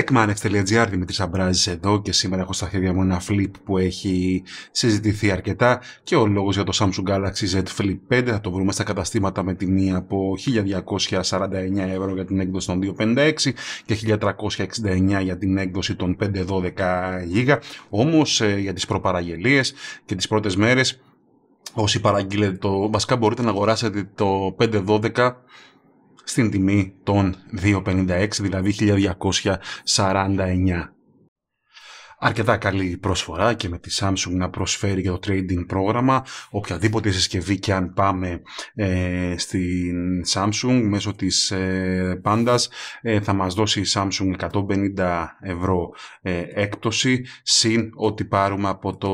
techmanex.gr με τις αμπράζεις εδώ και σήμερα έχω στα χέρια μου ένα flip που έχει συζητηθεί αρκετά και ο λόγος για το Samsung Galaxy Z Flip 5 θα το βρούμε στα καταστήματα με τιμή από 1249 ευρώ για την έκδοση των 256 και 1369 για την έκδοση των 512 GB όμως ε, για τις προπαραγγελίες και τις πρώτες μέρες όσοι παραγγείλετε το βασικά μπορείτε να αγοράσετε το 512 στην τιμή των 2,56 δηλαδή 1249 αρκετά καλή προσφορά και με τη Samsung να προσφέρει για το trading πρόγραμμα οποιαδήποτε συσκευή και αν πάμε ε, στην Samsung μέσω της ε, ε θα μας δώσει η Samsung 150 ευρώ ε, έκπτωση συν ότι πάρουμε από το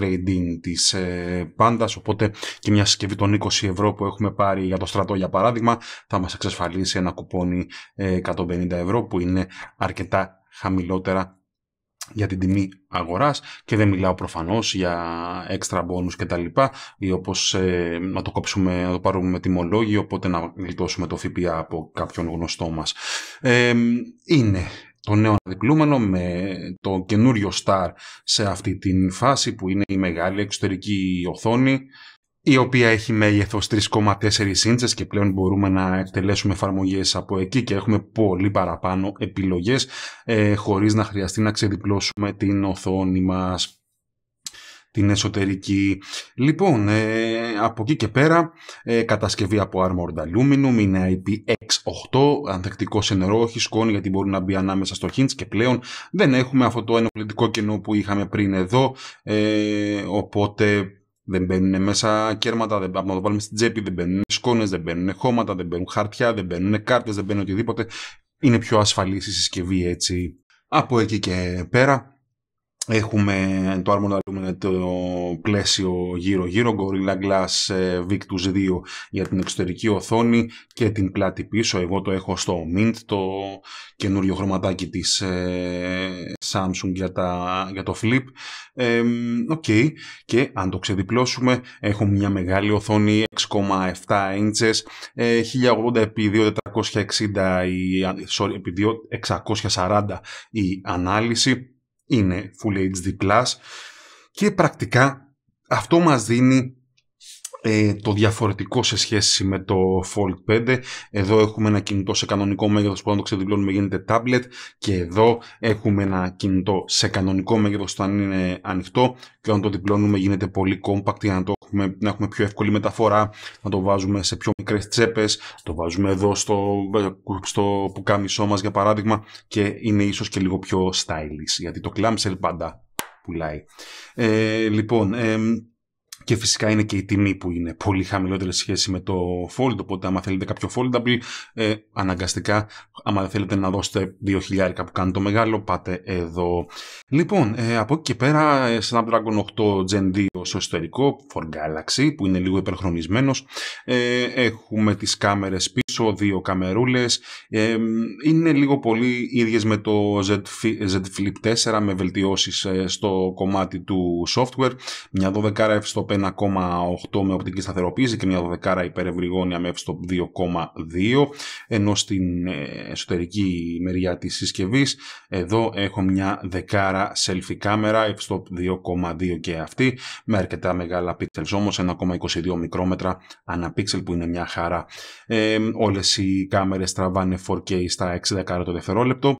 trading της ε, pandas, οπότε και μια συσκευή των 20 ευρώ που έχουμε πάρει για το στρατό για παράδειγμα θα μας εξασφαλίσει ένα κουπόνι 150 ευρώ που είναι αρκετά χαμηλότερα για την τιμή αγοράς και δεν μιλάω προφανώς για έξτρα μπόνους και τα λοιπά ή όπως ε, να το κόψουμε, να το πάρουμε με τιμολόγιο οπότε να γλιτώσουμε το ΦΠΑ από κάποιον γνωστό μας. είναι το νέο αναδιπλούμενο με το καινούριο Star σε αυτή την φάση που είναι η μεγάλη εξωτερική οθόνη η οποία έχει μέγεθος 3,4 ίντσες και πλέον μπορούμε να εκτελέσουμε εφαρμογές από εκεί και έχουμε πολύ παραπάνω επιλογές ε, χωρίς να χρειαστεί να ξεδιπλώσουμε την οθόνη μας την εσωτερική. Λοιπόν, ε, από εκεί και πέρα, ε, κατασκευή από Armored Aluminum, είναι IPX8, ανθεκτικός σε νερό, όχι σκόνη γιατί μπορεί να μπει ανάμεσα στο hinge και πλέον δεν έχουμε αυτό το ενοχλητικό κενό που είχαμε πριν εδώ, ε, οπότε δεν μπαίνουν μέσα κέρματα, δεν, από να το βάλουμε στην τσέπη δεν μπαίνουν, σκόνες δεν μπαίνουν, χώματα δεν μπαίνουν, χαρτιά δεν μπαίνουν, κάρτες δεν μπαίνουν, οτιδήποτε. Είναι πιο ασφαλής η συσκευή έτσι. Από εκεί και πέρα Έχουμε το Armored Aluminum το πλαίσιο γύρω-γύρω, Gorilla Glass ε, Victus 2 για την εξωτερική οθόνη και την πλάτη πίσω. Εγώ το έχω στο Mint, το καινούριο χρωματάκι της ε, Samsung για, τα, για το Flip. Ε, okay. Και αν το ξεδιπλώσουμε, έχουμε μια μεγάλη οθόνη 6,7 inches, 1080x2460 ε, 2460 sorry, 640 η ανάλυση είναι Full HD+, και πρακτικά αυτό μας δίνει ε, το διαφορετικό σε σχέση με το Fold 5. Εδώ έχουμε ένα κινητό σε κανονικό μέγεθος που αν το ξεδιπλώνουμε γίνεται tablet και εδώ έχουμε ένα κινητό σε κανονικό μέγεθος όταν είναι ανοιχτό και όταν το διπλώνουμε γίνεται πολύ compact για να, το έχουμε, να έχουμε πιο εύκολη μεταφορά, να το βάζουμε σε πιο μικρές τσέπες, το βάζουμε εδώ στο, στο πουκάμισό μας, για παράδειγμα και είναι ίσως και λίγο πιο stylish γιατί το clamshell πάντα πουλάει. Ε, λοιπόν, ε, και φυσικά είναι και η τιμή που είναι πολύ χαμηλότερη σχέση με το Fold. Οπότε, άμα θέλετε κάποιο Foldable, ε, αναγκαστικά, άμα θέλετε να δώσετε 2.000 που κάνει το μεγάλο, πάτε εδώ. Λοιπόν, ε, από εκεί και πέρα, ε, Snapdragon 8 Gen 2 στο εσωτερικό, for Galaxy, που είναι λίγο υπερχρονισμένος. Ε, έχουμε τις κάμερες πίσω, δύο καμερούλες. Ε, είναι λίγο πολύ ίδιες με το Z, Flip 4, με βελτιώσεις ε, στο κομμάτι του software. Μια 12 rf στο 1,8 με οπτική σταθεροποίηση και μια δωδεκάρα υπερευρυγόνια με f-stop 2,2 ενώ στην ε, εσωτερική μεριά της συσκευής εδώ έχω μια δεκάρα selfie κάμερα f-stop 2,2 και αυτή με αρκετά μεγάλα pixels όμως 1,22 μικρόμετρα ανά pixel που είναι μια χαρά. Ε, όλες οι κάμερες τραβάνε 4K στα 60 το δευτερόλεπτο.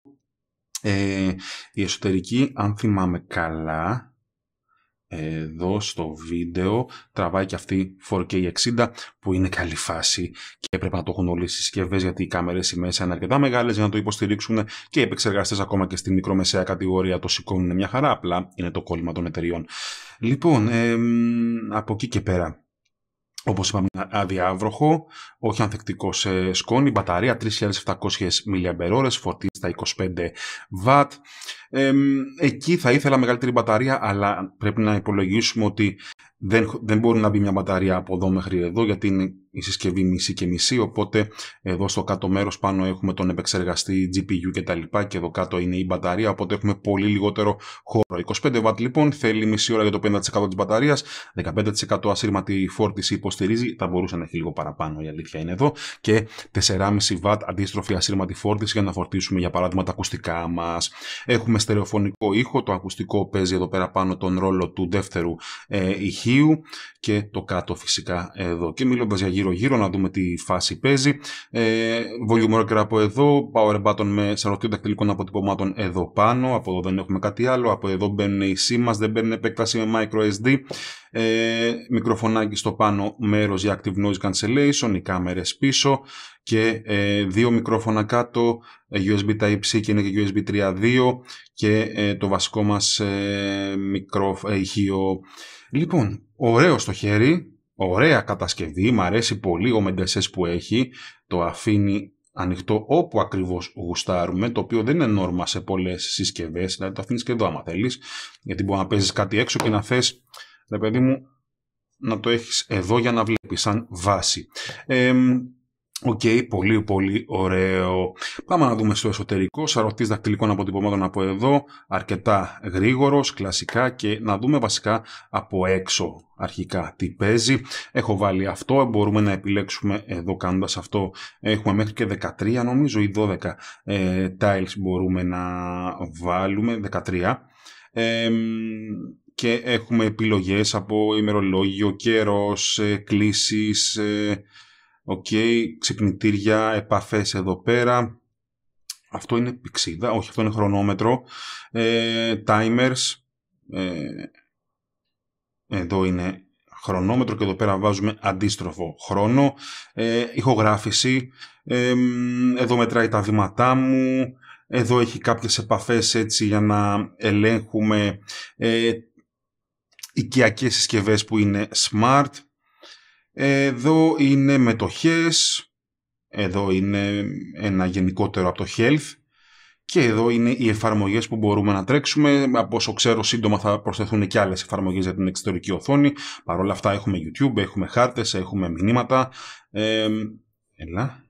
Ε, η εσωτερική, αν θυμάμαι καλά, εδώ στο βίντεο τραβάει και αυτή 4K60 που είναι καλή φάση και έπρεπε να το έχουν όλες οι συσκευές γιατί οι κάμερες οι μέσα είναι αρκετά μεγάλες για να το υποστηρίξουν και οι επεξεργαστές ακόμα και στη μικρομεσαία κατηγορία το σηκώνουν μια χαρά. Απλά είναι το κόλλημα των εταιριών. Λοιπόν, ε, από εκεί και πέρα όπως είπαμε, αδιάβροχο, όχι ανθεκτικό σε σκόνη, μπαταρία 3.700 mAh, φορτίζει στα 25 W. εκεί θα ήθελα μεγαλύτερη μπαταρία, αλλά πρέπει να υπολογίσουμε ότι δεν, δεν μπορεί να μπει μια μπαταρία από εδώ μέχρι εδώ, γιατί είναι η συσκευή μισή και μισή, οπότε εδώ στο κάτω μέρος πάνω έχουμε τον επεξεργαστή GPU και τα λοιπά και εδώ κάτω είναι η μπαταρία, οπότε έχουμε πολύ λιγότερο χώρο. 25W λοιπόν, θέλει μισή ώρα για το 50% της μπαταρίας, 15% ασύρματη φόρτιση υποστηρίζει, θα μπορούσε να έχει λίγο παραπάνω η αλήθεια είναι εδώ και 4,5W αντίστροφη ασύρματη φόρτιση για να φορτίσουμε για παράδειγμα τα ακουστικά μας. Έχουμε στερεοφωνικό ήχο, το ακουστικό παίζει εδώ πέρα πάνω τον ρόλο του δεύτερου ε, ηχείου και το κάτω φυσικά εδώ. Και μιλώντας για γύρω γύρω-γύρω, να δούμε τι φάση παίζει. Ε, Volume από εδώ, Power Button με σαρωτή δακτυλικών αποτυπωμάτων εδώ πάνω, από εδώ δεν έχουμε κάτι άλλο, από εδώ μπαίνουν οι σήμας, δεν μπαίνουν επέκταση με micro SD, ε, μικροφωνάκι στο πάνω μέρος για active noise cancellation, οι κάμερες πίσω και ε, δύο μικρόφωνα κάτω, ε, USB Type-C και είναι και USB 3.2 και ε, το βασικό μας ε, ε ηχείο. Λοιπόν, ωραίο στο χέρι, Ωραία κατασκευή, μου αρέσει πολύ ο Μεντεσές που έχει, το αφήνει ανοιχτό όπου ακριβώς γουστάρουμε, το οποίο δεν είναι νόρμα σε πολλές συσκευές, δηλαδή το αφήνεις και εδώ άμα θέλεις, γιατί μπορεί να παίζεις κάτι έξω και να θες, δεν παιδί μου, να το έχεις εδώ για να βλέπεις σαν βάση. Οκ, okay, πολύ πολύ ωραίο. Πάμε να δούμε στο εσωτερικό. Σαρωτής δακτυλικών αποτυπωμάτων από εδώ. Αρκετά γρήγορος, κλασικά και να δούμε βασικά από έξω αρχικά τι παίζει. Έχω βάλει αυτό, μπορούμε να επιλέξουμε εδώ κάνοντας αυτό. Έχουμε μέχρι και 13 νομίζω ή 12 ε, tiles μπορούμε να βάλουμε. 13. και έχουμε επιλογές από ημερολόγιο, καιρός, ε, κλήσεις, ε, Οκ, okay, ξυπνητήρια, επαφές εδώ πέρα. Αυτό είναι πηξίδα, όχι αυτό είναι χρονόμετρο. Ε, timers. Ε, εδώ είναι χρονόμετρο και εδώ πέρα βάζουμε αντίστροφο χρόνο. Ε, ηχογράφηση. εδώ μετράει τα βήματά μου. Εδώ έχει κάποιες επαφές έτσι για να ελέγχουμε ε, οικιακές συσκευές που είναι smart. Εδώ είναι μετοχές, εδώ είναι ένα γενικότερο από το health και εδώ είναι οι εφαρμογές που μπορούμε να τρέξουμε. Από όσο ξέρω σύντομα θα προσθεθούν και άλλες εφαρμογές για την εξωτερική οθόνη. Παρ' όλα αυτά έχουμε YouTube, έχουμε χάρτες, έχουμε μηνύματα. Ε, έλα.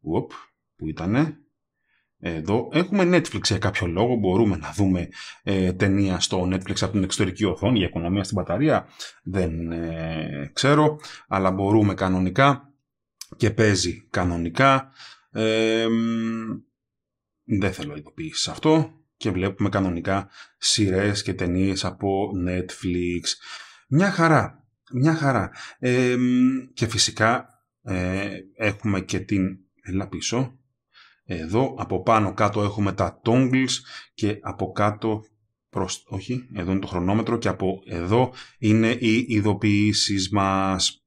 Οπ, που ήτανε εδώ. Έχουμε Netflix για κάποιο λόγο. Μπορούμε να δούμε ε, ταινία στο Netflix από την εξωτερική οθόνη για οικονομία στην μπαταρία. Δεν ε, ξέρω. Αλλά μπορούμε κανονικά και παίζει κανονικά. δεν θέλω ειδοποίηση αυτό. Και βλέπουμε κανονικά σειρές και ταινίες από Netflix. Μια χαρά. Μια χαρά. και φυσικά ε, έχουμε και την... Έλα πίσω εδώ. Από πάνω κάτω έχουμε τα toggles και από κάτω προς... Όχι, εδώ είναι το χρονόμετρο και από εδώ είναι οι ειδοποιήσεις μας.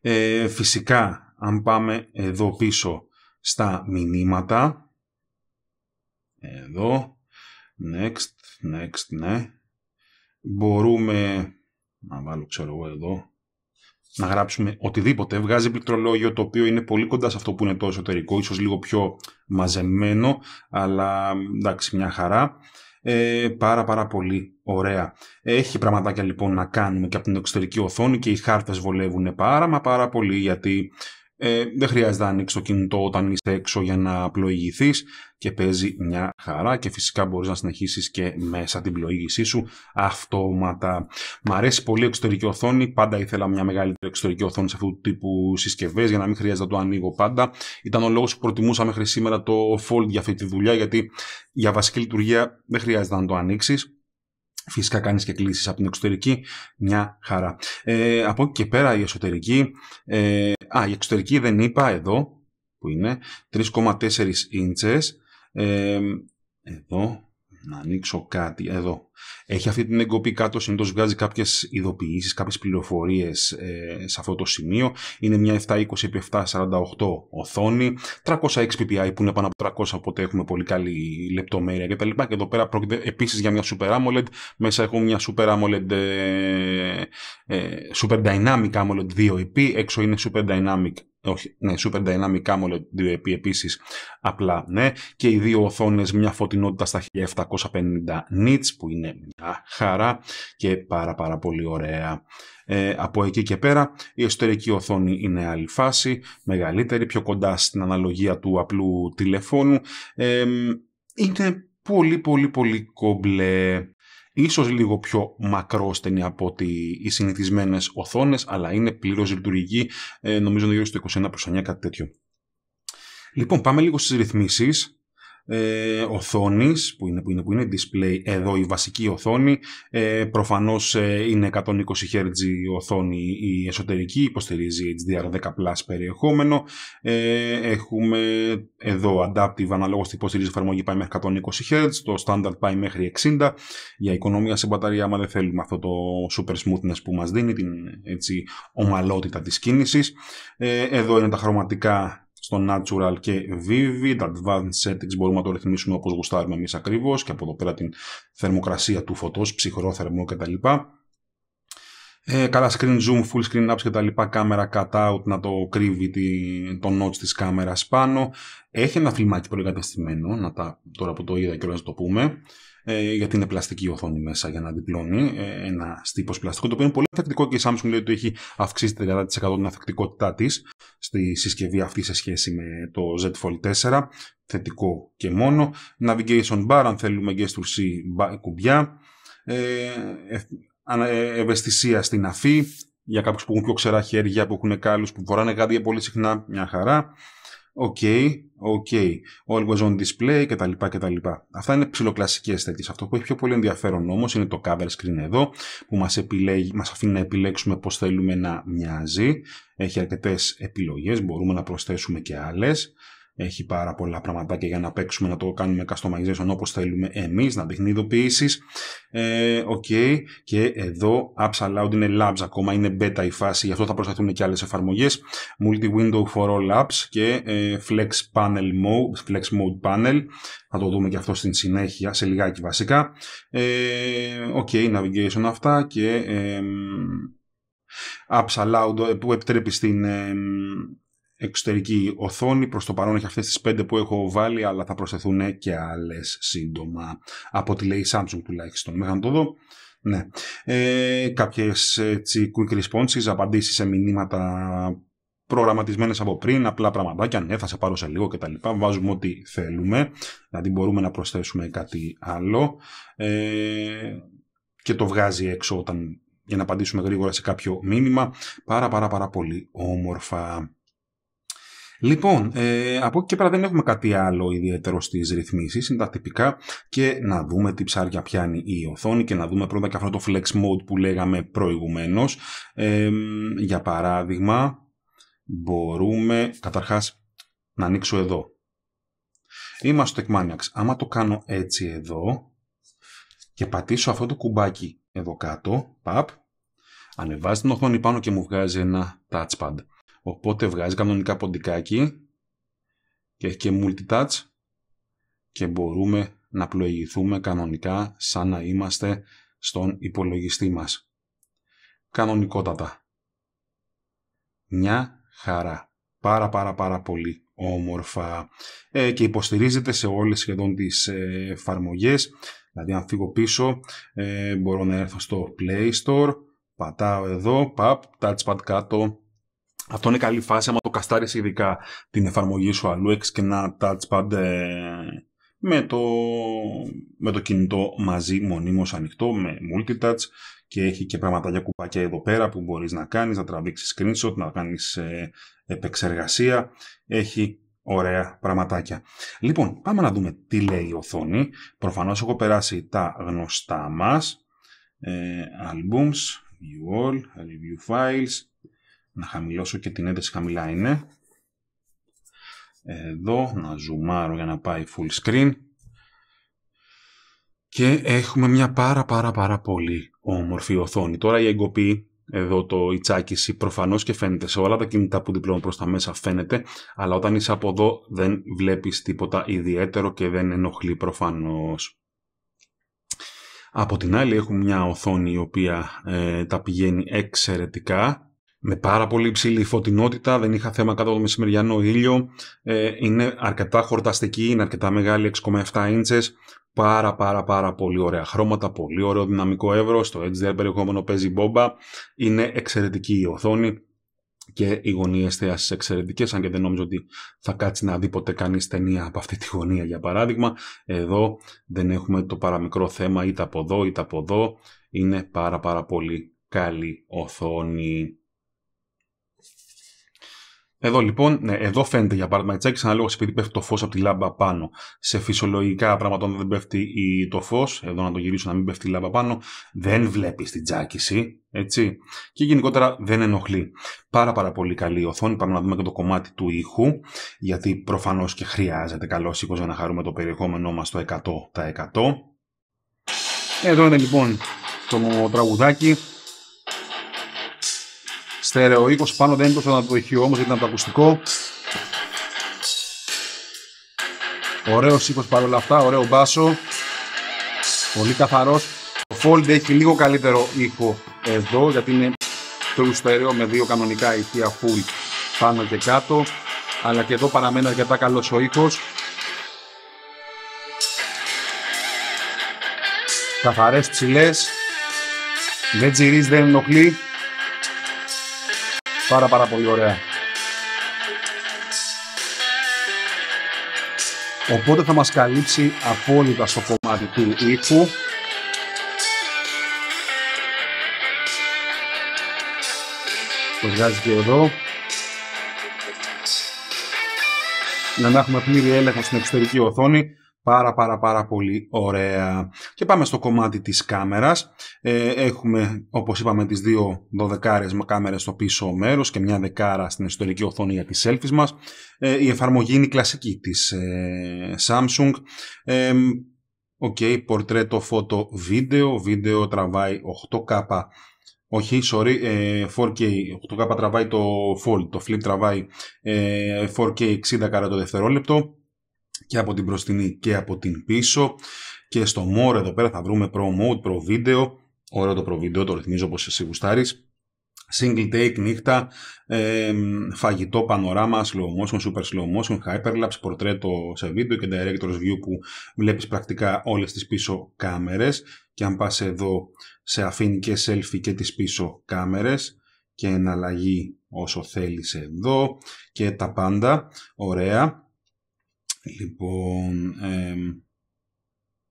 Ε, φυσικά, αν πάμε εδώ πίσω στα μηνύματα, εδώ, next, next, ναι, μπορούμε να βάλω ξέρω εγώ εδώ να γράψουμε οτιδήποτε. Βγάζει πληκτρολόγιο το οποίο είναι πολύ κοντά σε αυτό που είναι το εσωτερικό, ίσως λίγο πιο μαζεμένο, αλλά εντάξει μια χαρά. Ε, πάρα πάρα πολύ ωραία. Έχει πραγματάκια λοιπόν να κάνουμε και από την εξωτερική οθόνη και οι χάρτες βολεύουν πάρα μα πάρα πολύ γιατί ε, δεν χρειάζεται να ανοίξει το κινητό όταν είσαι έξω για να πλοηγηθείς και παίζει μια χαρά και φυσικά μπορείς να συνεχίσεις και μέσα την πλοήγησή σου αυτόματα. Μ' αρέσει πολύ η εξωτερική οθόνη. Πάντα ήθελα μια μεγαλύτερη εξωτερική οθόνη σε αυτού του τύπου συσκευές για να μην χρειάζεται να το ανοίγω πάντα. Ήταν ο λόγος που προτιμούσα μέχρι σήμερα το Fold για αυτή τη δουλειά γιατί για βασική λειτουργία δεν χρειάζεται να το ανοίξεις. Φυσικά κάνεις και κλήσεις από την εξωτερική, μια χαρά. Ε, από εκεί και πέρα η εσωτερική, ε, α, η εξωτερική δεν είπα εδώ, που είναι, 3,4 ίντσες, ε, εδώ, να ανοίξω κάτι εδώ. Έχει αυτή την εγκοπή κάτω, συνήθως βγάζει κάποιες ειδοποιήσεις, κάποιες πληροφορίες ε, σε αυτό το σημείο. Είναι μια 720x748 οθόνη, 306 ppi που είναι πάνω από 300, οπότε έχουμε πολύ καλή λεπτομέρεια κτλ. Και, και εδώ πέρα πρόκειται επίσης για μια Super AMOLED. Μέσα έχουμε μια Super AMOLED, ε, ε, Super Dynamic AMOLED 2EP, έξω είναι Super Dynamic όχι, ναι, Super Dynamic AMOLED 2 επίσης απλά, ναι, και οι δύο οθόνες μια φωτεινότητα στα 1750 nits που είναι μια χαρά και πάρα πάρα πολύ ωραία. Ε, από εκεί και πέρα η εσωτερική οθόνη είναι άλλη φάση, μεγαλύτερη, πιο κοντά στην αναλογία του απλού τηλεφώνου. Ε, είναι πολύ πολύ πολύ κόμπλε ίσως λίγο πιο μακρόστενη από ότι οι συνηθισμένες οθόνες, αλλά είναι πλήρως λειτουργική, ε, νομίζω γύρω στο 21 προς 9, κάτι τέτοιο. Λοιπόν, πάμε λίγο στις ρυθμίσεις ε, οθόνης που είναι, που, είναι, που είναι display εδώ η βασική οθόνη ε, προφανώς ε, είναι 120 Hz η οθόνη η εσωτερική υποστηρίζει HDR10 Plus περιεχόμενο ε, έχουμε εδώ adaptive αναλόγως την υποστηρίζει εφαρμογή πάει μέχρι 120 Hz το standard πάει μέχρι 60 για οικονομία σε μπαταρία άμα δεν θέλουμε αυτό το super smoothness που μας δίνει την έτσι, ομαλότητα της κίνησης ε, εδώ είναι τα χρωματικά στο Natural και Vivid. Advanced settings μπορούμε να το ρυθμίσουμε όπως γουστάρουμε εμείς ακριβώς και από εδώ πέρα την θερμοκρασία του φωτός, ψυχρό, θερμό κτλ. Ε, καλά screen zoom, full screen apps και τα λοιπά, κάμερα cutout να το κρύβει τη, το notch της κάμερας πάνω. Έχει ένα φιλμάκι προεγκατεστημένο, να τα, τώρα που το είδα και να το πούμε ε, γιατί είναι πλαστική η οθόνη μέσα για να διπλώνει ε, ένα τύπος πλαστικό, το οποίο είναι πολύ ανθεκτικό και η Samsung λέει ότι έχει αυξήσει 30% την ανθεκτικότητά της στη συσκευή αυτή σε σχέση με το Z Fold 4. Θετικό και μόνο. Navigation bar, αν θέλουμε gesture C, κουμπιά. Ε, ε, ευαισθησία στην αφή, για κάποιους που έχουν πιο ξερά χέρια, που έχουν κάλους, που φοράνε κάτι πολύ συχνά, μια χαρά. Οκ, οκ, always on display κτλ. κτλ. Αυτά είναι ψηλοκλασικές τέτοιες. Αυτό που έχει πιο πολύ ενδιαφέρον όμως είναι το cover screen εδώ, που μας μας αφήνει να επιλέξουμε πώς θέλουμε να μοιάζει. Έχει αρκετές επιλογές, μπορούμε να προσθέσουμε και άλλες έχει πάρα πολλά πραγματάκια για να παίξουμε, να το κάνουμε customization όπως θέλουμε εμείς, να δείχνει ειδοποιήσεις. Ε, okay. Και εδώ Apps Allowed είναι Labs ακόμα, είναι beta η φάση, γι' αυτό θα προσταθούν και άλλες εφαρμογές. Multi-window for all apps και ε, Flex Panel Mode, Flex Mode Panel. Θα το δούμε και αυτό στην συνέχεια, σε λιγάκι βασικά. Ε, ok, navigation αυτά και... Ε, Apps Allowed ε, που επιτρέπει στην, ε, εξωτερική οθόνη. Προς το παρόν έχει αυτές τις πέντε που έχω βάλει, αλλά θα προσθεθούν και άλλες σύντομα. Από τη λέει Samsung τουλάχιστον. Μέχρι να το δω. Ναι. Ε, κάποιες έτσι, quick responses, απαντήσεις σε μηνύματα προγραμματισμένες από πριν, απλά πραγματάκια. Ναι, θα σε πάρω σε λίγο κτλ. Βάζουμε ό,τι θέλουμε, δηλαδή μπορούμε να προσθέσουμε κάτι άλλο ε, και το βγάζει έξω όταν για να απαντήσουμε γρήγορα σε κάποιο μήνυμα. Πάρα πάρα πάρα πολύ όμορφα. Λοιπόν, ε, από εκεί και πέρα δεν έχουμε κάτι άλλο ιδιαίτερο στις ρυθμίσεις. Είναι τα τυπικά και να δούμε τι ψάρια πιάνει η οθόνη και να δούμε πρώτα και αυτό το flex mode που λέγαμε προηγουμένως. Ε, για παράδειγμα, μπορούμε καταρχάς να ανοίξω εδώ. Είμαστε στο Άμα το κάνω έτσι εδώ και πατήσω αυτό το κουμπάκι εδώ κάτω, παπ, ανεβάζει την οθόνη πάνω και μου βγάζει ένα touchpad. Οπότε βγάζει κανονικά ποντικάκι και έχει και multi-touch και μπορούμε να πλοηγηθούμε κανονικά σαν να είμαστε στον υπολογιστή μας. Κανονικότατα. Μια χαρά. Πάρα πάρα πάρα πολύ όμορφα ε, και υποστηρίζεται σε όλες σχεδόν τις ε, εφαρμογές. Δηλαδή αν φύγω πίσω ε, μπορώ να έρθω στο Play Store, πατάω εδώ, παπ, touchpad κάτω, αυτό είναι καλή φάση άμα το καστάρεις ειδικά την εφαρμογή σου αλλού. Έχεις και ένα touchpad με το, με το κινητό μαζί μονίμως ανοιχτό με multitouch και έχει και για κουπάκια εδώ πέρα που μπορείς να κάνεις, να τραβήξεις screenshot, να κάνεις ε, επεξεργασία. Έχει ωραία πραγματάκια. Λοιπόν, πάμε να δούμε τι λέει η οθόνη. Προφανώς έχω περάσει τα γνωστά μας. Ε, albums, view all, review files, να χαμηλώσω και την ένταση χαμηλά είναι. Εδώ, να ζουμάρω για να πάει full screen. Και έχουμε μια πάρα πάρα πάρα πολύ όμορφη οθόνη. Τώρα η εγκοπή, εδώ το η τσάκιση προφανώς και φαίνεται σε όλα τα κινητά που διπλώνουν προς τα μέσα φαίνεται, αλλά όταν είσαι από εδώ δεν βλέπεις τίποτα ιδιαίτερο και δεν ενοχλεί προφανώς. Από την άλλη έχουμε μια οθόνη η οποία ε, τα πηγαίνει εξαιρετικά με πάρα πολύ υψηλή φωτεινότητα, δεν είχα θέμα κάτω από το μεσημεριανό ήλιο, ε, είναι αρκετά χορταστική, είναι αρκετά μεγάλη, 6,7 ίντσες, πάρα πάρα πάρα πολύ ωραία χρώματα, πολύ ωραίο δυναμικό εύρο, το HDR περιεχόμενο παίζει μπόμπα, είναι εξαιρετική η οθόνη και οι γωνίε θέαση εξαιρετικές, αν και δεν νόμιζω ότι θα κάτσει να δει ποτέ κανείς ταινία από αυτή τη γωνία για παράδειγμα. Εδώ δεν έχουμε το παραμικρό θέμα είτε από εδώ είτε από εδώ. Είναι πάρα πάρα πολύ καλή οθόνη. Εδώ λοιπόν, ναι, εδώ φαίνεται για παράδειγμα η Τσάκη, αναλόγως επειδή πέφτει το φως από τη λάμπα πάνω. Σε φυσιολογικά πράγματα δεν πέφτει το φως, εδώ να το γυρίσω να μην πέφτει η λάμπα πάνω, δεν βλέπεις την τζάκιση, έτσι. Και γενικότερα δεν ενοχλεί. Πάρα πάρα πολύ καλή η οθόνη. Πάμε να δούμε και το κομμάτι του ήχου, γιατί προφανώς και χρειάζεται καλό ήχο για να χαρούμε το περιεχόμενό μας το 100. Εδώ είναι λοιπόν το τραγουδάκι Στερεό οίκος πάνω δεν είναι να το ηχείο όμως γιατί ήταν το ακουστικό. Ωραίος ήχος παρόλα αυτά, ωραίο μπάσο. Πολύ καθαρός. Ο Fold έχει λίγο καλύτερο ήχο εδώ γιατί είναι true στερεό με δύο κανονικά ηχεία full πάνω και κάτω. Αλλά και εδώ παραμένει αρκετά καλός ο ήχος. Καθαρές ψηλές. Δεν τζιρίζει, δεν ενοχλεί. Πάρα πάρα πολύ ωραία. Οπότε θα μας καλύψει απόλυτα στο κομμάτι του ήχου. Το βγάζει και εδώ. Για να έχουμε πλήρη έλεγχο στην εξωτερική οθόνη. Πάρα πάρα πάρα πολύ ωραία. Και πάμε στο κομμάτι της κάμερας. Ε, έχουμε όπως είπαμε τις δύο δωδεκάρες κάμερες στο πίσω μέρος και μια δεκάρα στην εσωτερική οθόνη για τις selfies μας. Ε, η εφαρμογή είναι η κλασική της ε, Samsung. Οκ, okay, πορτρέτο, φώτο, βίντεο. Βίντεο τραβάει 8K. Όχι, sorry, 4K, 8K τραβάει το Fold, το Flip τραβάει 4K 60 καρά το δευτερόλεπτο και από την προστινή και από την πίσω. Και στο More εδώ πέρα θα βρούμε Pro Mode, Pro Video. Ωραίο το Pro Video, το ρυθμίζω όπως εσύ γουστάρεις. Single take, νύχτα, ε, φαγητό, πανοράμα, slow motion, super slow motion, hyperlapse, πορτρέτο σε βίντεο και director's view που βλέπεις πρακτικά όλες τις πίσω κάμερες και αν πας εδώ σε αφήνει και selfie και τις πίσω κάμερες και εναλλαγή όσο θέλεις εδώ και τα πάντα, ωραία. Λοιπόν,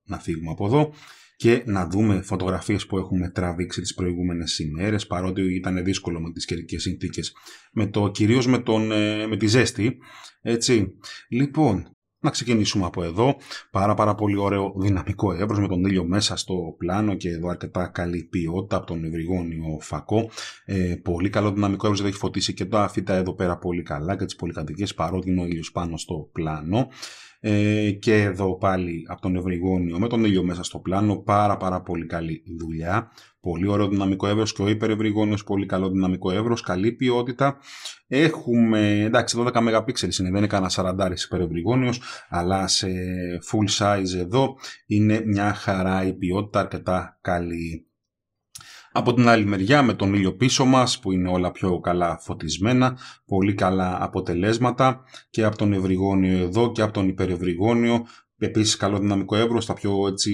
να φύγουμε από εδώ και να δούμε φωτογραφίες που έχουμε τραβήξει τις προηγούμενες ημέρες παρότι ήταν δύσκολο με τις καιρικές συνθήκες με το, κυρίως με, τον, ε, με τη ζέστη έτσι. λοιπόν να ξεκινήσουμε από εδώ. Πάρα πάρα πολύ ωραίο δυναμικό εύρος με τον ήλιο μέσα στο πλάνο και εδώ αρκετά καλή ποιότητα από τον ευρυγόνιο φακό. Ε, πολύ καλό δυναμικό εύρος, δεν έχει φωτίσει και τα φύτα εδώ πέρα πολύ καλά και τις πολυκατοικίες παρότι είναι ο ήλιος πάνω στο πλάνο. Ε, και εδώ πάλι από τον Ευρυγόνιο με τον ήλιο μέσα στο πλάνο. Πάρα πάρα πολύ καλή δουλειά. Πολύ ωραίο δυναμικό εύρος και ο υπερευρυγόνιος πολύ καλό δυναμικό δυναμικό Καλή ποιότητα. Έχουμε εντάξει 12 MP είναι, δεν είναι κανένα 40 υπερευρυγόνιος, αλλά σε full size εδώ είναι μια χαρά η ποιότητα αρκετά καλή. Από την άλλη μεριά με τον ήλιο πίσω μας που είναι όλα πιο καλά φωτισμένα, πολύ καλά αποτελέσματα και από τον ευρυγόνιο εδώ και από τον υπερευρυγόνιο Επίσης, καλό δυναμικό εύρο, τα πιο έτσι,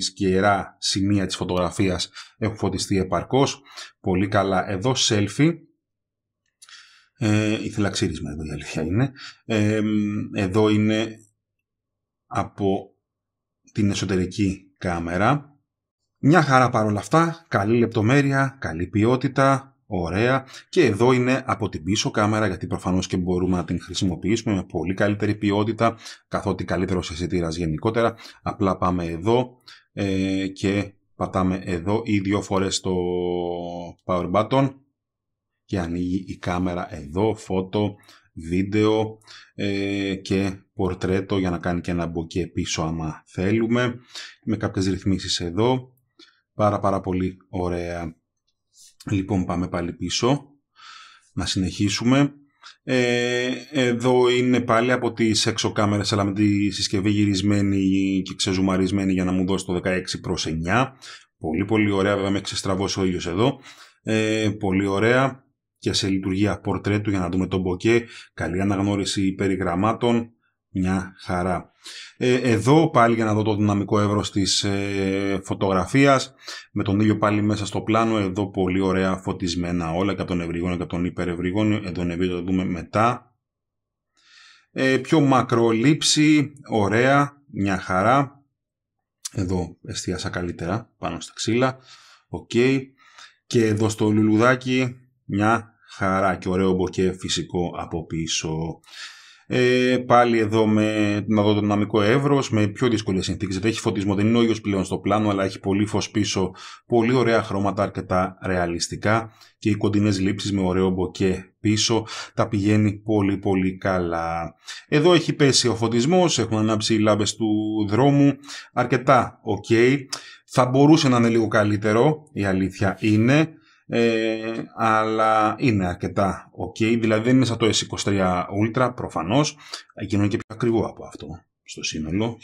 σκιερά σημεία της φωτογραφίας έχουν φωτιστεί επαρκώς. Πολύ καλά. Εδώ, selfie. Ε, Η εδώ, η αλήθεια είναι. Ε, εδώ είναι από την εσωτερική κάμερα μια χαρά παρόλα αυτά, καλή λεπτομέρεια, καλή ποιότητα, ωραία και εδώ είναι από την πίσω κάμερα γιατί προφανώς και μπορούμε να την χρησιμοποιήσουμε με πολύ καλύτερη ποιότητα καθότι σε αισθητήρας γενικότερα. Απλά πάμε εδώ ε, και πατάμε εδώ ή δύο φορές το power button και ανοίγει η κάμερα εδώ, φώτο, βίντεο ε, και πορτρέτο για να κάνει και ένα μποκέ πίσω άμα θέλουμε με κάποιες ρυθμίσεις εδώ Πάρα πάρα πολύ ωραία. Λοιπόν πάμε πάλι πίσω να συνεχίσουμε. Ε, εδώ είναι πάλι από τις έξω κάμερες αλλά με τη συσκευή γυρισμένη και ξεζουμαρισμένη για να μου δώσει το 16 προς 9. Πολύ πολύ ωραία βέβαια με ξεστραβώσει ο ήλιος εδώ. Ε, πολύ ωραία και σε λειτουργία πορτρέτου για να δούμε τον μποκέ. Καλή αναγνώριση περιγραμμάτων μια χαρά. Ε, εδώ πάλι για να δω το δυναμικό εύρος της ε, φωτογραφίας, με τον ήλιο πάλι μέσα στο πλάνο εδώ πολύ ωραία φωτισμένα όλα και από τον ευρυγόνιο και τον υπερευρυγόνιο εδώ νεβί το δούμε μετά ε, πιο μακρολήψη ωραία, μια χαρά εδώ εστίασα καλύτερα πάνω στα ξύλα οκ και εδώ στο λουλουδάκι μια χαρά και ωραίο μποκέ φυσικό από πίσω. Ε, πάλι εδώ με να δω το δυναμικό εύρος, με πιο δύσκολες συνθήκες. Δεν έχει φωτισμό, δεν είναι ο ίδιος πλέον στο πλάνο, αλλά έχει πολύ φως πίσω, πολύ ωραία χρώματα, αρκετά ρεαλιστικά και οι κοντινές λήψεις με ωραίο μποκέ πίσω. Τα πηγαίνει πολύ πολύ καλά. Εδώ έχει πέσει ο φωτισμός, έχουν ανάψει οι λάμπες του δρόμου. Αρκετά ok. Θα μπορούσε να είναι λίγο καλύτερο, η αλήθεια είναι. Ε, αλλά είναι αρκετά ok, δηλαδή δεν είναι σαν το S23 Ultra προφανώς, εκείνο είναι και πιο ακριβό από αυτό στο σύνολο,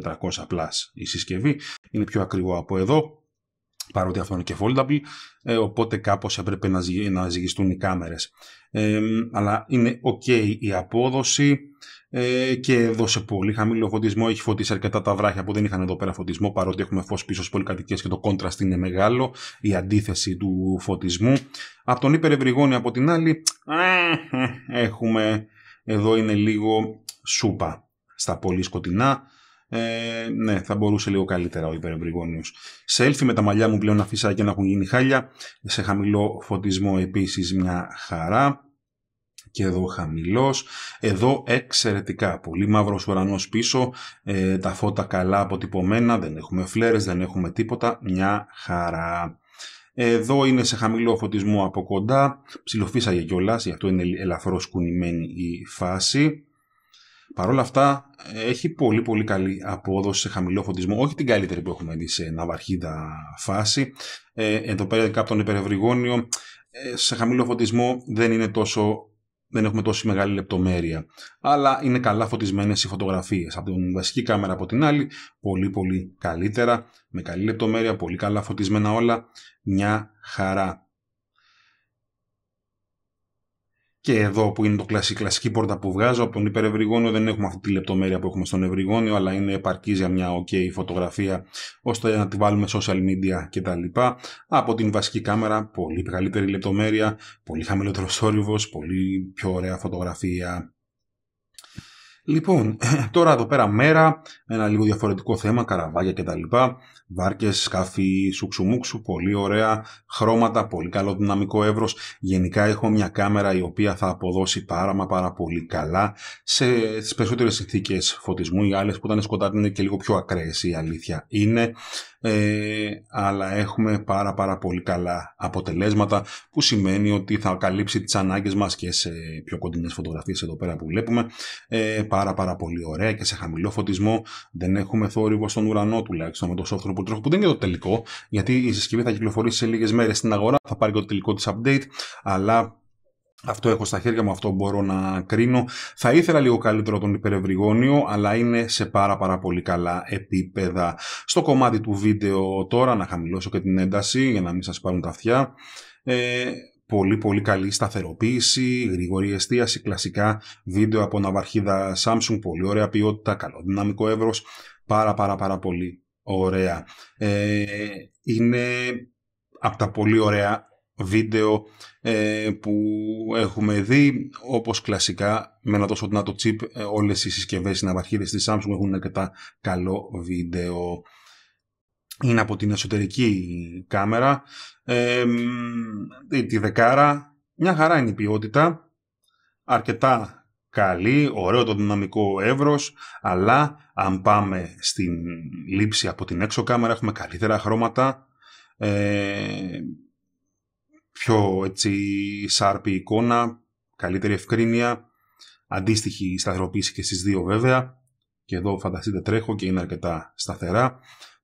1400 plus η συσκευή, είναι πιο ακριβό από εδώ, παρότι αυτό είναι και foldable, ε, οπότε κάπως έπρεπε να, ζυγιστούν οι κάμερες. Ε, αλλά είναι ok η απόδοση, ε, και σε πολύ χαμηλό φωτισμό. Έχει φωτίσει αρκετά τα βράχια που δεν είχαν εδώ πέρα φωτισμό, παρότι έχουμε φως πίσω στις πολυκατοικίες και το κόντραστ είναι μεγάλο, η αντίθεση του φωτισμού. Από τον υπερευρυγόνη από την άλλη, ε, έχουμε εδώ είναι λίγο σούπα στα πολύ σκοτεινά. Ε, ναι, θα μπορούσε λίγο καλύτερα ο υπερευρυγόνιο. Σε με τα μαλλιά μου πλέον αφήσα και να έχουν γίνει χάλια. Σε χαμηλό φωτισμό επίσης μια χαρά και εδώ χαμηλός. Εδώ εξαιρετικά. Πολύ μαύρος ουρανός πίσω, ε, τα φώτα καλά αποτυπωμένα, δεν έχουμε φλέρες, δεν έχουμε τίποτα, μια χαρά. Εδώ είναι σε χαμηλό φωτισμό από κοντά, ψηλοφύσαγε κιόλας, γι' αυτό είναι ελαφρώς κουνημένη η φάση. Παρ' όλα αυτά έχει πολύ πολύ καλή απόδοση σε χαμηλό φωτισμό, όχι την καλύτερη που έχουμε δει σε ναυαρχίδα φάση. Ε, εδώ πέρα κάπου τον υπερευρυγόνιο ε, σε χαμηλό φωτισμό δεν είναι τόσο δεν έχουμε τόση μεγάλη λεπτομέρεια. Αλλά είναι καλά φωτισμένες οι φωτογραφίες. Από την βασική κάμερα από την άλλη, πολύ πολύ καλύτερα, με καλή λεπτομέρεια, πολύ καλά φωτισμένα όλα, μια χαρά. και εδώ που είναι το κλασική, κλασική πόρτα που βγάζω από τον υπερευρυγόνιο δεν έχουμε αυτή τη λεπτομέρεια που έχουμε στον ευρυγόνιο αλλά είναι επαρκή για μια ok φωτογραφία ώστε να τη βάλουμε social media κτλ. Από την βασική κάμερα πολύ καλύτερη λεπτομέρεια, πολύ χαμηλότερος θόρυβος, πολύ πιο ωραία φωτογραφία. Λοιπόν, τώρα εδώ πέρα μέρα, ένα λίγο διαφορετικό θέμα, καραβάγια κτλ βάρκες, σκάφη, σουξουμούξου, πολύ ωραία χρώματα, πολύ καλό δυναμικό εύρος. Γενικά έχω μια κάμερα η οποία θα αποδώσει πάρα μα πάρα πολύ καλά σε τις περισσότερες συνθήκες φωτισμού. Οι άλλες που ήταν σκοτάδι είναι και λίγο πιο ακραίες η αλήθεια είναι. Ε, αλλά έχουμε πάρα πάρα πολύ καλά αποτελέσματα που σημαίνει ότι θα καλύψει τις ανάγκες μας και σε πιο κοντινές φωτογραφίες εδώ πέρα που βλέπουμε ε, πάρα πάρα πολύ ωραία και σε χαμηλό φωτισμό δεν έχουμε θόρυβο στον ουρανό τουλάχιστον με το software που Τρόφο που δεν είναι το τελικό, γιατί η συσκευή θα κυκλοφορήσει σε λίγες μέρες στην αγορά, θα πάρει και το τελικό της update, αλλά αυτό έχω στα χέρια μου, αυτό μπορώ να κρίνω. Θα ήθελα λίγο καλύτερο τον υπερευρυγόνιο, αλλά είναι σε πάρα πάρα πολύ καλά επίπεδα. Στο κομμάτι του βίντεο τώρα, να χαμηλώσω και την ένταση για να μην σας πάρουν τα αυτιά. Ε, πολύ πολύ καλή σταθεροποίηση, γρήγορη εστίαση, κλασικά βίντεο από ναυαρχίδα Samsung, πολύ ωραία ποιότητα, καλό δυναμικό εύρος, πάρα πάρα πάρα πολύ Ωραία. Ε, είναι από τα πολύ ωραία βίντεο ε, που έχουμε δει όπως κλασικά με ένα τόσο δυνατό chip ε, όλες οι συσκευές συναυαρχίδες της Samsung έχουν αρκετά καλό βίντεο είναι από την εσωτερική κάμερα ε, τη δεκάρα μια χαρά είναι η ποιότητα αρκετά καλή, ωραίο το δυναμικό εύρος, αλλά αν πάμε στην λήψη από την έξω κάμερα έχουμε καλύτερα χρώματα, ε, πιο έτσι σάρπη εικόνα, καλύτερη ευκρίνεια, αντίστοιχη σταθεροποίηση και στις δύο βέβαια, και εδώ φανταστείτε τρέχω και είναι αρκετά σταθερά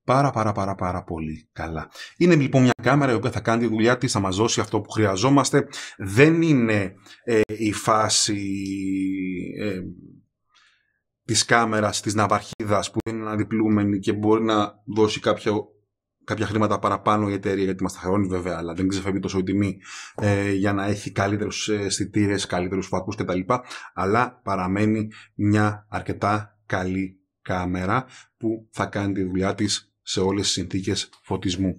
πάρα πάρα πάρα πάρα πολύ καλά. Είναι λοιπόν μια κάμερα η οποία θα κάνει τη δουλειά της, θα μας δώσει αυτό που χρειαζόμαστε. Δεν είναι ε, η φάση ε, της κάμερας, της ναυαρχίδας που είναι αναδιπλούμενη και μπορεί να δώσει κάποιο, κάποια χρήματα παραπάνω η εταιρεία γιατί μας τα χρεώνει βέβαια αλλά δεν ξεφεύγει τόσο η τιμή ε, για να έχει καλύτερους ε, αισθητήρες, καλύτερους φακούς κτλ. Αλλά παραμένει μια αρκετά καλή κάμερα που θα κάνει τη δουλειά της σε όλες τις συνθήκες φωτισμού.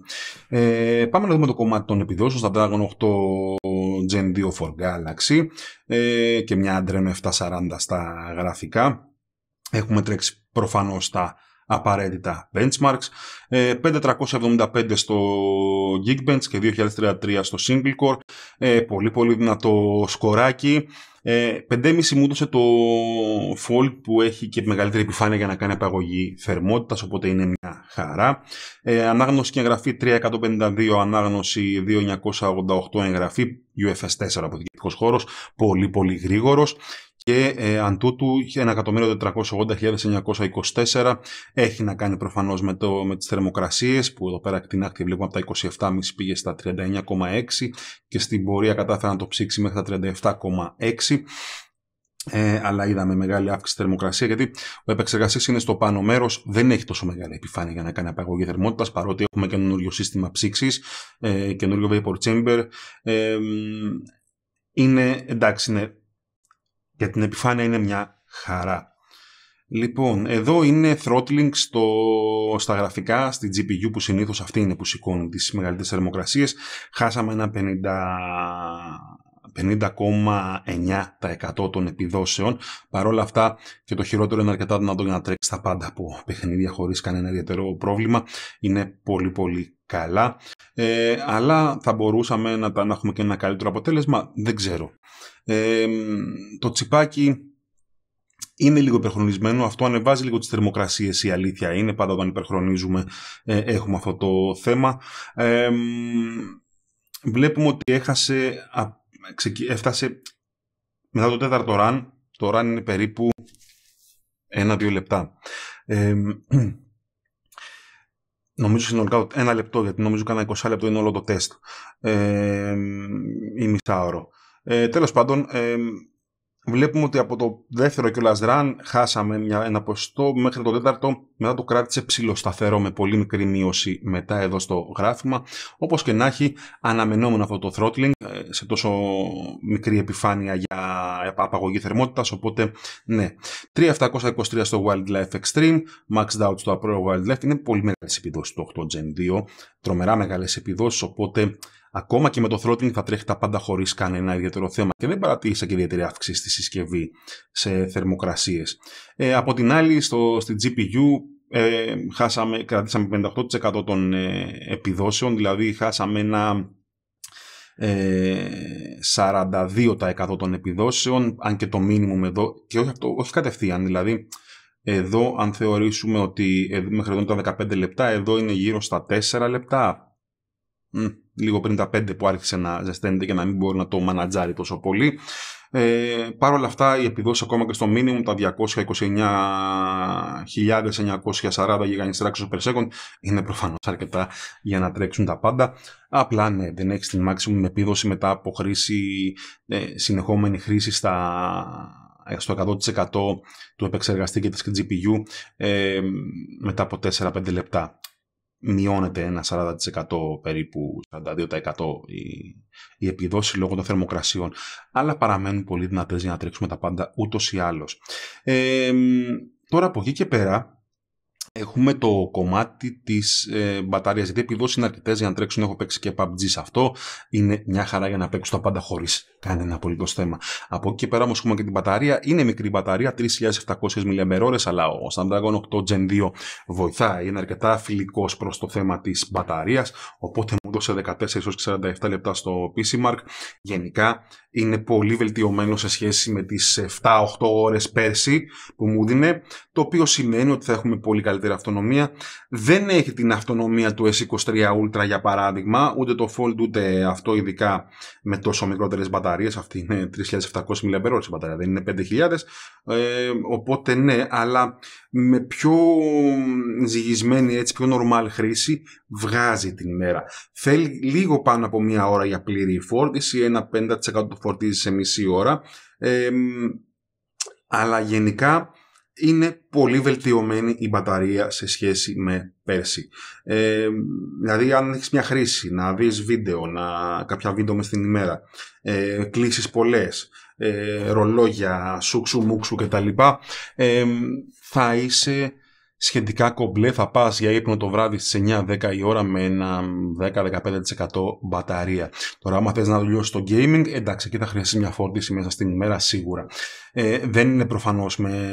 Ε, πάμε να δούμε το κομμάτι των επιδόσεων στα Dragon 8 Gen 2 for Galaxy ε, και μια Andrem 740 στα γραφικά. Έχουμε τρέξει προφανώς τα απαραίτητα benchmarks. 575 ε, στο Geekbench και 2033 στο Single Core. Ε, πολύ πολύ δυνατό σκοράκι. Ε, 5,5 μου έδωσε το Fold που έχει και μεγαλύτερη επιφάνεια για να κάνει απαγωγή θερμότητας, οπότε είναι μια χαρά. Ε, ανάγνωση και εγγραφή 352, ανάγνωση 2988 εγγραφή, UFS4 από δικαιωτικός χώρος, πολύ πολύ γρήγορος και ε, εκατομμύριο 1.480.924 έχει να κάνει προφανώς με, το, με τις θερμοκρασίες που εδώ πέρα άκτη βλέπουμε από τα 27,5 πήγε στα 39,6 και στην πορεία κατάφερα να το ψήξει μέχρι τα 37,6 ε, αλλά είδαμε μεγάλη αύξηση θερμοκρασία γιατί ο επεξεργαστής είναι στο πάνω μέρος, δεν έχει τόσο μεγάλη επιφάνεια για να κάνει απαγωγή θερμότητας παρότι έχουμε καινούριο σύστημα ψήξης, ε, καινούριο vapor chamber. Ε, είναι εντάξει, είναι, για την επιφάνεια είναι μια χαρά. Λοιπόν, εδώ είναι throttling στο, στα γραφικά, στη GPU που συνήθως αυτή είναι που σηκώνει τις μεγαλύτερες θερμοκρασίες. Χάσαμε ένα 50 50,9% των επιδόσεων. Παρ' όλα αυτά και το χειρότερο είναι αρκετά δυνατό για να τρέξει τα πάντα από παιχνίδια χωρι κανένα ιδιαίτερο πρόβλημα. Είναι πολύ πολύ καλά, ε, αλλά θα μπορούσαμε να, να έχουμε και ένα καλύτερο αποτέλεσμα, δεν ξέρω. Ε, το τσιπάκι είναι λίγο υπερχρονισμένο, αυτό ανεβάζει λίγο τις θερμοκρασίες η αλήθεια είναι, πάντα όταν υπερχρονίζουμε ε, έχουμε αυτό το θέμα. Ε, βλέπουμε ότι έχασε ξεκι... έφτασε μετά το τέταρτο ραν, το ραν είναι περίπου ένα-δύο λεπτά. νομίζω συνολικά ένα λεπτό, γιατί νομίζω κανένα 20 λεπτό είναι όλο το τεστ ε, ή μισάωρο. Ε, τέλος πάντων, ε, βλέπουμε ότι από το δεύτερο κιόλας run χάσαμε μια, ένα ποσοστό μέχρι το τέταρτο. Μετά το κράτησε ψηλοσταθερό με πολύ μικρή μείωση μετά εδώ στο γράφημα. Όπως και να έχει, αναμενόμενο αυτό το throttling ε, σε τόσο μικρή επιφάνεια για απαγωγή θερμότητας, Οπότε ναι. 3.723 στο Wildlife Extreme, Max Out στο Apro Wildlife. Είναι πολύ μεγάλες επιδόσεις το 8 Gen 2. Τρομερά μεγάλες επιδόσεις, Οπότε ακόμα και με το throttling θα τρέχει τα πάντα χωρίς κανένα ιδιαίτερο θέμα και δεν παρατήρησα και ιδιαίτερη αύξηση στη συσκευή σε θερμοκρασίες. Ε, από την άλλη, στο, στη GPU ε, χάσαμε, κρατήσαμε 58% των ε, επιδόσεων, δηλαδή χάσαμε ένα 42% ε, των επιδόσεων, αν και το μήνυμο εδώ, και όχι, αυτό, όχι κατευθείαν, δηλαδή εδώ αν θεωρήσουμε ότι ε, μέχρι εδώ ήταν 15 λεπτά, εδώ είναι γύρω στα 4 λεπτά λίγο πριν τα 5 που άρχισε να ζεσταίνεται και να μην μπορεί να το μανατζάρει τόσο πολύ. Ε, Παρ' όλα αυτά, οι επιδόσεις ακόμα και στο minimum τα 229.940 gigantic τράξη per second είναι προφανώς αρκετά για να τρέξουν τα πάντα. Απλά ναι, δεν έχει την maximum επίδοση μετά από χρήση, ε, συνεχόμενη χρήση ε, στο 100% του επεξεργαστή και της GPU ε, μετά από 4-5 λεπτά μειώνεται ένα 40% περίπου, 42% η, η επιδόση λόγω των θερμοκρασιών. Αλλά παραμένουν πολύ δυνατές για να τρέξουμε τα πάντα ούτως ή άλλως. τώρα από εκεί και πέρα έχουμε το κομμάτι της ε, μπαταρίας, γιατί επιδόσεις είναι αρκετές για να τρέξουν, έχω παίξει και PUBG σε αυτό, είναι μια χαρά για να παίξουν τα πάντα χωρίς κανένα απολύτω θέμα. Από εκεί και πέρα όμως έχουμε και την μπαταρία. Είναι μικρή μπαταρία, 3700 mAh, αλλά ο Snapdragon 8 Gen 2 βοηθάει. Είναι αρκετά φιλικός προς το θέμα της μπαταρίας. Οπότε μου δώσε 14-47 λεπτά στο PC Mark. Γενικά είναι πολύ βελτιωμένο σε σχέση με τις 7-8 ώρες πέρσι που μου δίνε. Το οποίο σημαίνει ότι θα έχουμε πολύ καλύτερη αυτονομία. Δεν έχει την αυτονομία του S23 Ultra για παράδειγμα, ούτε το Fold ούτε αυτό ειδικά με τόσο μικρότερες μπαταρίες μπαταρίες, αυτή είναι 3.700 mAh η μπαταρία, δεν είναι 5.000, ε, οπότε ναι, αλλά με πιο ζυγισμένη, έτσι πιο normal χρήση, βγάζει την ημέρα. Θέλει λίγο πάνω από μία ώρα για πλήρη φόρτιση, ένα 50% το φορτίζει σε μισή ώρα, αλλά γενικά είναι πολύ βελτιωμένη η μπαταρία σε σχέση με πέρσι. Ε, δηλαδή, αν έχεις μια χρήση, να δεις βίντεο, να, κάποια βίντεο μες την ημέρα, ε, κλήσεις πολλές, ε, ρολόγια, σούξου, μουξου κτλ., ε, θα είσαι σχετικά κομπλέ θα πας για ύπνο το βράδυ στις 9-10 η ώρα με ένα 10-15% μπαταρία. Τώρα άμα θες να δουλειώσει το gaming, εντάξει εκεί θα χρειαστείς μια φόρτιση μέσα στην ημέρα σίγουρα. Ε, δεν είναι προφανώς με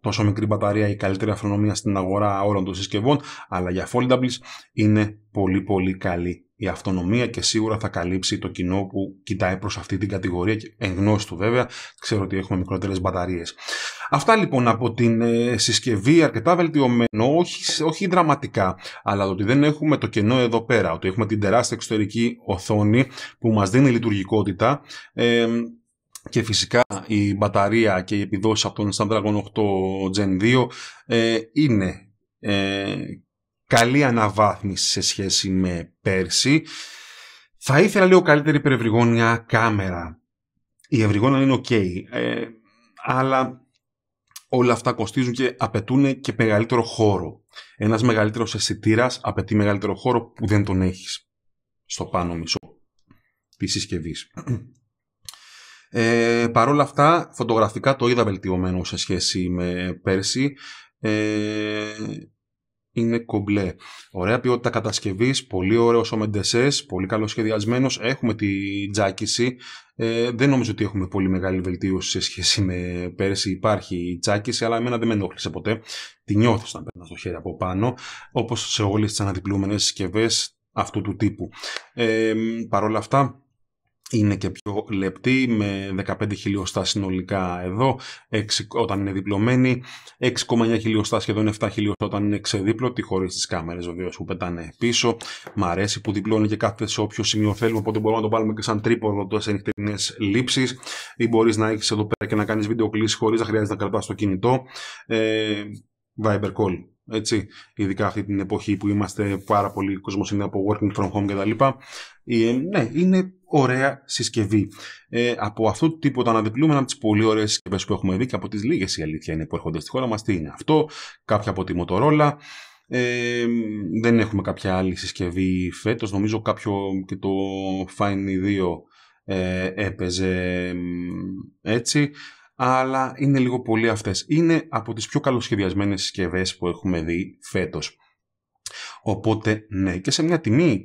τόσο μικρή μπαταρία η καλύτερη αφρονομία στην αγορά όλων των συσκευών, αλλά για foldables είναι πολύ πολύ καλή η αυτονομία και σίγουρα θα καλύψει το κοινό που κοιτάει προς αυτή την κατηγορία και εν γνώση του βέβαια. Ξέρω ότι έχουμε μικρότερες μπαταρίες. Αυτά λοιπόν από την ε, συσκευή αρκετά βελτιωμένο, όχι, όχι δραματικά, αλλά ότι δεν έχουμε το κενό εδώ πέρα, ότι έχουμε την τεράστια εξωτερική οθόνη που μας δίνει λειτουργικότητα, ε, και φυσικά η μπαταρία και οι επιδόση από τον Snapdragon 8 Gen 2 ε, είναι ε, καλή αναβάθμιση σε σχέση με πέρσι. Θα ήθελα λίγο καλύτερη υπερευρυγόνια κάμερα. Η ευρυγόνια είναι ok, ε, αλλά όλα αυτά κοστίζουν και απαιτούν και μεγαλύτερο χώρο. Ένας μεγαλύτερος αισθητήρας απαιτεί μεγαλύτερο χώρο που δεν τον έχεις στο πάνω μισό Της συσκευής. Ε, Παρ' όλα αυτά, φωτογραφικά το είδα βελτιωμένο σε σχέση με πέρσι. Ε, είναι κομπλέ. Ωραία ποιότητα κατασκευής, πολύ ωραίο ο Μεντεσέ, πολύ καλός σχεδιασμένος. Έχουμε τη τζάκιση. Ε, δεν νομίζω ότι έχουμε πολύ μεγάλη βελτίωση σε σχέση με πέρσι. Υπάρχει η τζάκιση, αλλά εμένα δεν με ενόχλησε ποτέ. Τη νιώθω να παίρνω το χέρι από πάνω, όπως σε όλες τις αναδιπλούμενες συσκευές αυτού του τύπου. Ε, Παρ' όλα αυτά, είναι και πιο λεπτή με 15 χιλιοστά συνολικά εδώ 6, όταν είναι διπλωμένη 6,9 χιλιοστά σχεδόν 7 χιλιοστά όταν είναι ξεδίπλωτη χωρίς τις κάμερες βεβαίως που πετάνε πίσω μ' αρέσει που διπλώνει και κάθε σε όποιο σημείο θέλουμε οπότε μπορούμε να το βάλουμε και σαν τρίποδο τώρα σε νυχτερινές λήψεις ή μπορείς να έχεις εδώ πέρα και να κάνεις βίντεο κλίση χωρίς να χρειάζεται να κρατάς το κινητό ε, Viber Call έτσι, ειδικά αυτή την εποχή που είμαστε πάρα πολύ κόσμος είναι από working from home κτλ. Ε, ναι, είναι ωραία συσκευή. Ε, από αυτού το τύπο τα αναδιπλούμε από τις πολύ ωραίες συσκευές που έχουμε δει και από τις λίγες η αλήθεια είναι που έρχονται στη χώρα μας. Τι είναι αυτό, κάποια από τη Motorola. Ε, δεν έχουμε κάποια άλλη συσκευή φέτος. Νομίζω κάποιο και το Fine 2 ε, έπαιζε έτσι αλλά είναι λίγο πολύ αυτές. Είναι από τις πιο καλοσχεδιασμένες συσκευές που έχουμε δει φέτος. Οπότε, ναι, και σε μια τιμή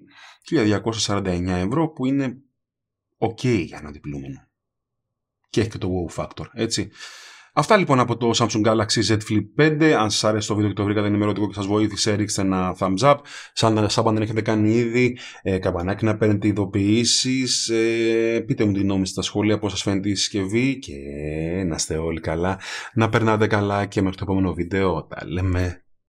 1249 ευρώ που είναι ok για να διπλούμενο. Και έχει και το wow factor, έτσι. Αυτά λοιπόν από το Samsung Galaxy Z Flip 5. Αν σας άρεσε το βίντεο και το βρήκατε ενημερωτικό και σας βοήθησε, ρίξτε ένα thumbs up. Σαν, σαν δεν έχετε κάνει ήδη, ε, καμπανάκι να παίρνετε ειδοποιήσεις. Ε, πείτε μου την γνώμη στα σχόλια, πώς σας φαίνεται η συσκευή και να είστε όλοι καλά. Να περνάτε καλά και μέχρι το επόμενο βίντεο. Τα λέμε.